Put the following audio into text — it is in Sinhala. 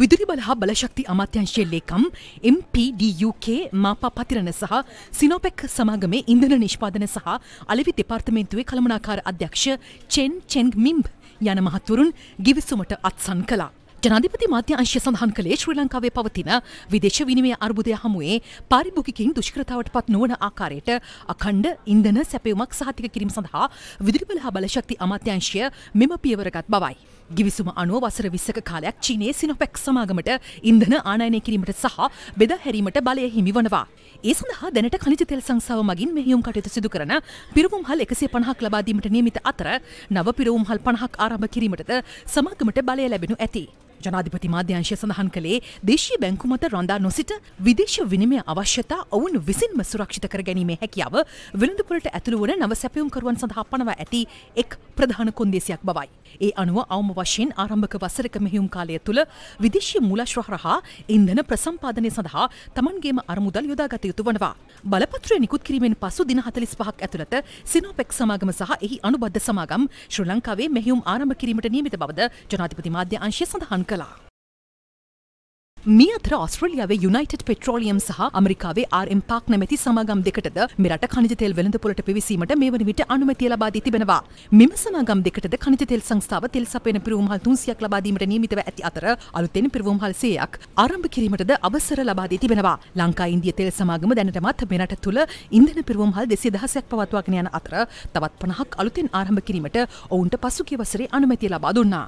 විදුරි බල හා බලශක්ති අමාත්‍යංශය ලේකම් MPDUK මාපා පතිරණ සහ සිනෝපෙක් සමාගමේ ඉන්ධන නිෂ්පාදන සහ අලෙවි දෙපාර්තමේන්තුවේ කළමනාකාර අධ්‍යක්ෂ චෙන් චෙන්ග් මිම්බ් යන මහතුරුන් ගිවිසුමට අත්සන් කළා. ජනාධිපති මාධ්‍ය අංශය සඳහන් කළේ ශ්‍රී ලංකාවේ පවතින විදේශ විනිමය අර්බුදය හමුවේ පාරිභෝගිකින් දුෂ්කරතාවට පත් නොවන ආකාරයට අඛණ්ඩ ඉන්ධන සැපයුමක් සහතික කිරීම සඳහා විදුලි බල හා බලශක්ති අමාත්‍යංශය මෙම පියවර ගත් බවයි. ගිවිසුම අනුව වසර විස්සක කාලයක් චීනයේ සිනොපැක් සමාගමට ඉන්ධන ආනයනය කිරීමට සහ බෙද හැරීමට බලය හිමි වනවා. ඒ සඳහා දැනට කනිජ තෙල් සංසාව මගින් මෙහියුම් කටයුතු සිදු කරන පිරුවුම් හල් එකසේ පණහක් ලබාදීමට නියමිත අතර නව පිරුවුම් හල් පණහක් ආරම්භ කිරීමටද සමාගමට බලය ලැබෙනු ඇති. ජනාධිපති මාධ්‍යංශය සඳහන් කළේ දේශීය බැංකු මත රඳා නොසිට විදේශ විනිමය අවශ්‍යතා ඔවුන් විසින්ම සුරක්ෂිත කර ගැනීමේ හැකියාව වෙළඳපොලට ඇතුළු වන නව සැපයුම්කරුවන් සඳහා පනවා ඇති එක් ප්‍රධාන කොන්දේසියක් බවයි. ඒ අනුව අවම වශයෙන් ආරම්භක වසරක මෙහියුම් කාලය තුළ විදේශීය මූලශ්‍රහරහා ඉන්ධන ප්‍රසම්පාදනය සඳහා තමන්ගේම අරමුදල් යොදාගත යුතු වනවා. බලපත්‍රය නිකුත් කිරීමෙන් පසු දින හතලිස් පහක් ඇතුළත සිනෝපෙක් සමාගම සහ එහි අනුබද්ධ සමාගම් ශ්‍රී ලංකාවේ මෙහියුම් ආරම්භ කිරීමට නියමිත බවද ජනාධිපති මාධ්‍ය අංශය සඳහන් කර කළා. මියත ආස්ට්‍රලියාවේ යුනයිටඩ් පෙට්‍රෝලියම් සහ අමරිකාවේ ආරම් පාක් නැමැති සමාගම් දෙකටද මෙරට කනිජතෙල් වෙළඳපොලට පිවිසීමට මේ වන විට අනුමැතිය ලබා දී තිබෙනවා. මෙම සමාගම් දෙකටද කනිජතෙල් සංස්ථාව තෙල් සපයන පිරුම් හල් 300ක් ලබා දීමට නියමිතව ඇති අතර අලුතෙන් පිරුම් හල් 100ක් ආරම්භ කිරීමටද අවසර ලබා දී තිබෙනවා. ලංකා ඉන්දිය තෙල් සමාගම දැනටමත් මෙරට තුල ඉන්ධන පිරුම් හල් 210ක් පවත්වාගෙන යන අතර තවත් 50ක් අලුතෙන් ආරම්භ කිරීමට ඔවුන්ට පසුගිය වසරේ අනුමැතිය ලබා දුන්නා.